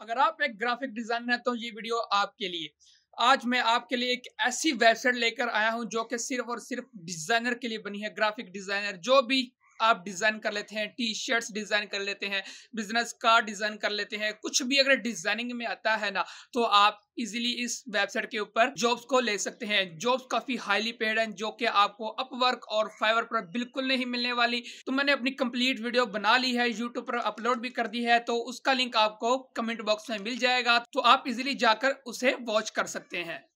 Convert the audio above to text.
अगर आप एक ग्राफिक डिज़ाइनर हैं तो ये वीडियो आपके लिए आज मैं आपके लिए एक ऐसी वेबसाइट लेकर आया हूं जो कि सिर्फ और सिर्फ डिज़ाइनर के लिए बनी है ग्राफिक डिज़ाइनर जो भी आप डिज़ाइन कर लेते हैं टी शर्ट्स डिज़ाइन कर लेते हैं बिजनेस कार्ड डिज़ाइन कर लेते हैं कुछ भी अगर डिज़ाइनिंग में आता है ना तो आप इजीली इस वेबसाइट के ऊपर जॉब्स को ले सकते हैं जॉब्स काफ़ी हाईली पेड हैं जो कि आपको अपवर्क और फाइवर पर बिल्कुल नहीं मिलने वाली तो मैंने अपनी कंप्लीट वीडियो बना ली है यूट्यूब पर अपलोड भी कर दी है तो उसका लिंक आपको कमेंट बॉक्स में मिल जाएगा तो आप इजिली जाकर उसे वॉच कर सकते हैं